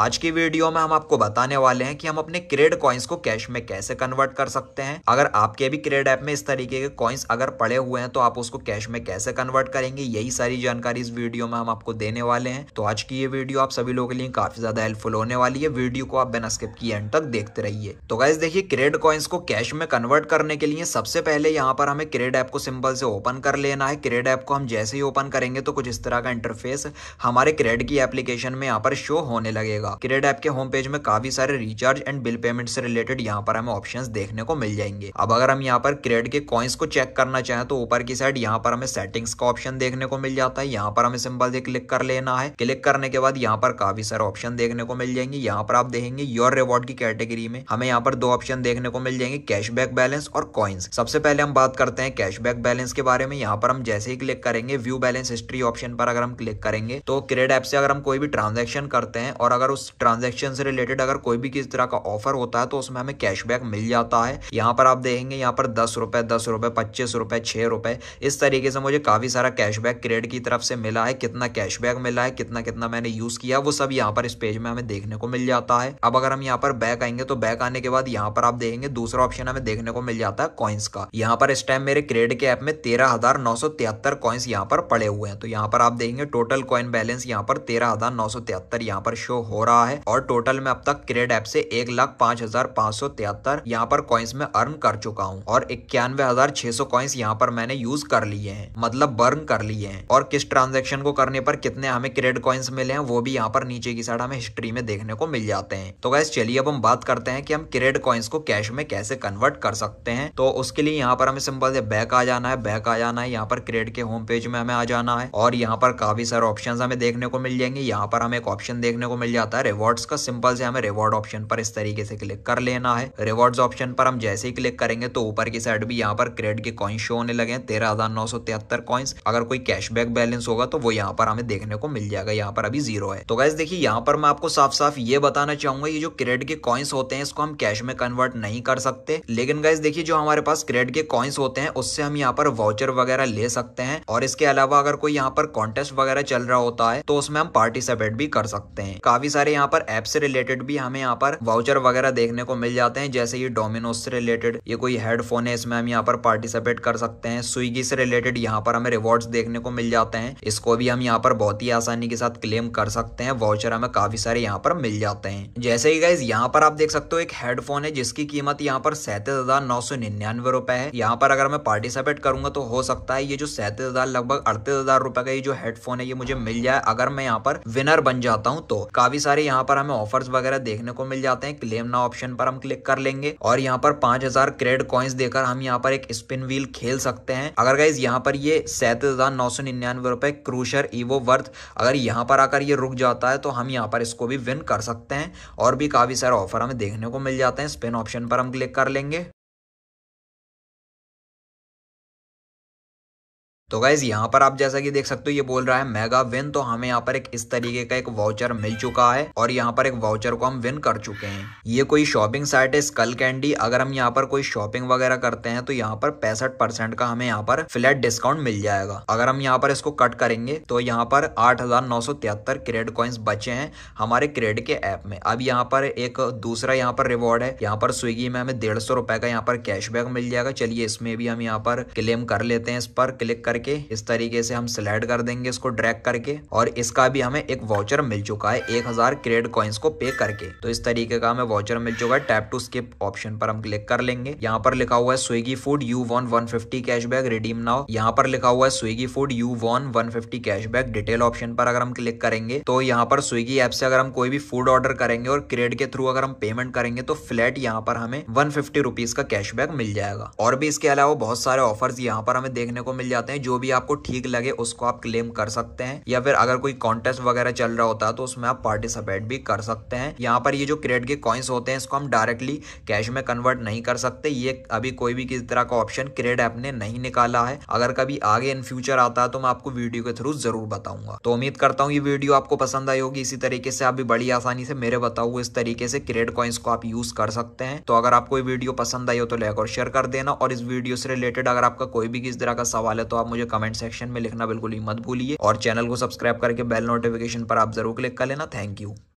आज की वीडियो में हम आपको बताने वाले हैं कि हम अपने क्रेड कॉइन्स को कैश में कैसे कन्वर्ट कर सकते हैं अगर आपके भी क्रेड ऐप में इस तरीके के कॉइन्स अगर पड़े हुए हैं तो आप उसको कैश में कैसे कन्वर्ट करेंगे यही सारी जानकारी इस वीडियो में हम आपको देने वाले हैं तो आज की ये वीडियो आप सभी लोगों के लिए काफी ज्यादा हेल्पफुल होने वाली है वीडियो को आप बिना स्किप किए एंड तक देखते रहिए तो गाइज देखिए क्रेड कॉइन्स को कैश में कन्वर्ट करने के लिए सबसे पहले यहाँ पर हमें क्रेड ऐप को सिंपल से ओपन कर लेना है क्रेड ऐप को हम जैसे ही ओपन करेंगे तो कुछ इस तरह का इंटरफेस हमारे क्रेड की एप्लीकेशन में यहाँ पर शो होने लगेगा होगा क्रेड ऐप के होम पेज में काफी सारे रिचार्ज एंड बिल पेमेंट से रिलेटेड यहाँ पर हमें ऑप्शन देखने को मिल जाएंगे अब अगर हम यहाँ पर क्रेड के कॉइन्स को चेक करना चाहें तो ऊपर की साइड यहाँ पर हमें सेटिंग्स का ऑप्शन देखने को मिल जाता है यहाँ पर हमें सिंपल से क्लिक कर लेना है क्लिक करने के बाद यहाँ पर काफी सारे ऑप्शन देखने को मिल जाएंगे यहाँ पर आप देखेंगे योर रिवॉर्ड की कैटेगरी में हमें यहाँ पर दो ऑप्शन देखने को मिल जाएंगे कैशबैक बैलेंस और कॉइन्स सबसे पहले हम बात करते हैं कैशबैक बैलेंस के बारे में यहाँ पर हम जैसे ही क्लिक करेंगे व्यू बैलेंस हिस्ट्री ऑप्शन पर अगर हम क्लिक करेंगे तो क्रेड ऐप से अगर हम कोई भी ट्रांजेक्शन करते हैं और अगर अगर उस ट्रांजेक्शन से रिलेटेड अगर कोई भी किसी तरह का ऑफर होता है तो उसमें हमें कैशबैक मिल जाता है यहाँ पर आप देखेंगे यहाँ पर दस रुपए दस रुपए पच्चीस रुपए छह रुपए इस तरीके से मुझे काफ़ी सारा कैशबैक क्रेड की तरफ से मिला है कितना कैशबैक मिला है कितना कितना मैंने यूज़ किया वो सब यहाँ पर इस पेज में हमें देखने को मिल जाता है अब अगर हम यहाँ पर बैक आएंगे तो बैक आने के बाद यहाँ पर आप देखेंगे दूसरा ऑप्शन हमें देखने को मिल जाता है कॉइन्स का यहाँ पर इस टाइम मेरे क्रेड के ऐप में तेरह हजार नौ सौ तिहत्तर कॉइन्स यहाँ पर पड़े हुए हैं तो यहाँ पर आप देखेंगे टोटल कॉइन बैलेंस यहाँ पर तेरह हजार नौ सौ तिहत्तर यहाँ पर शो हो रहा है और टोटल में अब तक क्रेड ऐप से एक लाख पांच हजार पांच सौ तिहत्तर यहाँ पर कॉइन्स में अर्न कर चुका हूँ और इक्यानवे हजार छह सौ कॉइन्स यहाँ पर मैंने यूज कर लिए हैं मतलब बर्न कर लिए हैं और किस ट्रांजेक्शन को करने पर कितने हमें क्रेड कॉइन्स मिले हैं वो भी यहाँ पर नीचे की साइड हमें हिस्ट्री में देखने को मिल जाते हैं तो गैस चलिए अब हम बात करते हैं कि हम क्रेड कॉइन्स को कैश में कैसे कन्वर्ट कर सकते हैं तो उसके लिए यहाँ पर हमें सिंपल से बैक आ जाना है बैक आ जाना है यहाँ पर क्रेड के होम पेज में हमें आ जाना है और यहाँ पर काफी सारे ऑप्शन हमें देखने को मिल जाएंगे यहाँ पर हमें एक ऑप्शन देखने को मिल जाता आता है रिवॉर्ड्स का सिंपल से हमें रिवॉर्ड ऑप्शन पर इस तरीके से क्लिक कर लेना है रिवॉर्ड्स ऑप्शन पर हम जैसे ही क्लिक करेंगे तो ऊपर की साइड भी यहाँ पर क्रेडिट के कॉइन शो होने लगे हैं तेरह हजार नौ सौ तिहत्तर कॉइन्स अगर कोई कैशबैक बैलेंस होगा तो वो यहाँ पर हमें देखने को मिल जाएगा यहाँ पर अभी जीरो है तो गैस देखिए यहाँ पर मैं आपको साफ साफ ये बताना चाहूंगा ये जो क्रेडिट के कॉइन्स होते हैं इसको हम कैश में कन्वर्ट नहीं कर सकते लेकिन गैस देखिए जो हमारे पास क्रेडिट के कॉइन्स होते हैं उससे हम यहाँ पर वाउचर वगैरह ले सकते हैं और इसके अलावा अगर कोई यहाँ पर कॉन्टेस्ट वगैरह चल रहा होता है तो उसमें हम पार्टिसिपेट भी कर सकते हैं काफी सारे यहाँ पर ऐप से रिलेटेड भी हमें यहाँ पर वाउचर वगैरह देखने को मिल जाते हैं जैसे ये डोमिनोज से रिलेटेड ये कोई हेडफोन है इसमें हम यहाँ पर पार्टिसिपेट कर सकते हैं स्विगी से रिलेटेड यहाँ पर हमें रिवॉर्ड्स देखने को मिल जाते हैं इसको भी हम यहाँ पर बहुत ही आसानी के साथ क्लेम कर सकते हैं वाउचर हमें काफी सारे यहाँ पर मिल जाते हैं जैसे ही गाइज यहाँ पर आप देख सकते हो एक हेडफोन है जिसकी कीमत यहाँ पर सैंतीस हजार नौ सौ निन्यानवे रुपए है यहाँ पर अगर मैं पार्टिसिपेट करूंगा तो हो सकता है ये जो सैंतीस हजार लगभग अड़तीस हजार रुपए का ये जो हेडफोन है ये मुझे मिल जाए अगर मैं यहाँ पर विनर बन जाता हूँ तो काफी सारे यहाँ पर हमें ऑफर्स वगैरह देखने को मिल जाते हैं क्लेम ना ऑप्शन पर हम क्लिक कर लेंगे और यहाँ पर पांच हजार क्रेड कॉइन्स देकर हम यहाँ पर एक स्पिन व्हील खेल सकते हैं अगर गाइज यहाँ पर ये सैंतीस हजार नौ सौ निन्यानवे रुपए क्रूशर ईवो वर्थ अगर यहाँ पर आकर ये रुक जाता है तो हम यहाँ पर इसको भी विन कर सकते हैं और भी काफी सारे ऑफर हमें देखने को मिल जाते हैं स्पिन ऑप्शन पर हम क्लिक कर लेंगे तो गाइज यहाँ पर आप जैसा कि देख सकते हो ये बोल रहा है मेगा विन तो हमें यहाँ पर एक इस तरीके का एक वाउचर मिल चुका है और यहाँ पर एक वाउचर को हम विन कर चुके हैं ये कोई शॉपिंग साइट है स्कल कैंडी अगर हम यहाँ पर कोई शॉपिंग वगैरह करते हैं तो यहाँ पर पैंसठ परसेंट का हमें यहाँ पर फ्लैट डिस्काउंट मिल जाएगा अगर हम यहाँ पर इसको कट करेंगे तो यहाँ पर आठ हजार नौ सौ तिहत्तर क्रेड कॉइन्स बचे हैं हमारे क्रेड के ऐप में अब यहाँ पर एक दूसरा यहाँ पर रिवॉर्ड है यहाँ पर स्विगी में हमें डेढ़ सौ रुपए का यहाँ पर कैशबैक मिल जाएगा चलिए इसमें भी हम यहाँ पर क्लेम कर लेते हैं इस पर क्लिक करके करके इस तरीके से हम सिलेक्ट कर देंगे इसको ड्रैग करके और इसका भी हमें एक वाउचर मिल चुका है एक हजार क्रेड कॉइन्स को पे करके तो इस तरीके का हमें वाउचर मिल चुका है टैप टू स्किप ऑप्शन पर हम क्लिक कर लेंगे यहाँ पर लिखा हुआ है Swiggy food you one one fifty cashback redeem now यहाँ पर लिखा हुआ है Swiggy food you one one fifty cashback detail option पर अगर हम क्लिक करेंगे तो यहाँ पर स्विगी ऐप से अगर हम कोई भी फूड ऑर्डर करेंगे और क्रेड के थ्रू अगर हम पेमेंट करेंगे तो फ्लैट यहाँ पर हमें वन फिफ्टी रुपीज का कैशबैक मिल जाएगा और भी इसके अलावा बहुत सारे ऑफर्स यहाँ पर हमें देखने को मिल जाते हैं जो भी आपको ठीक लगे उसको आप क्लेम कर सकते हैं या फिर अगर कोई कॉन्टेस्ट वगैरह चल रहा होता है तो उसमें आप पार्टिसिपेट भी कर सकते हैं यहाँ पर ये जो क्रेड के कॉइन्स होते हैं इसको हम डायरेक्टली कैश में कन्वर्ट नहीं कर सकते ये अभी कोई भी किसी तरह का ऑप्शन क्रेड ऐप ने नहीं निकाला है अगर कभी आगे इन फ्यूचर आता है तो मैं आपको वीडियो के थ्रू जरूर बताऊंगा तो उम्मीद करता हूँ ये वीडियो आपको पसंद आई होगी इसी तरीके से आप भी बड़ी आसानी से मेरे बताओ इस तरीके से क्रेड कॉइन्स को आप यूज कर सकते हैं तो अगर आपको ये वीडियो पसंद आई हो तो लाइक और शेयर कर देना और इस वीडियो से रिलेटेड अगर आपका कोई भी किसी तरह का सवाल है तो आप मुझे मुझे कमेंट सेक्शन में लिखना बिल्कुल ही मत भूलिए और चैनल को सब्सक्राइब करके बेल नोटिफिकेशन पर आप जरूर क्लिक कर लेना थैंक यू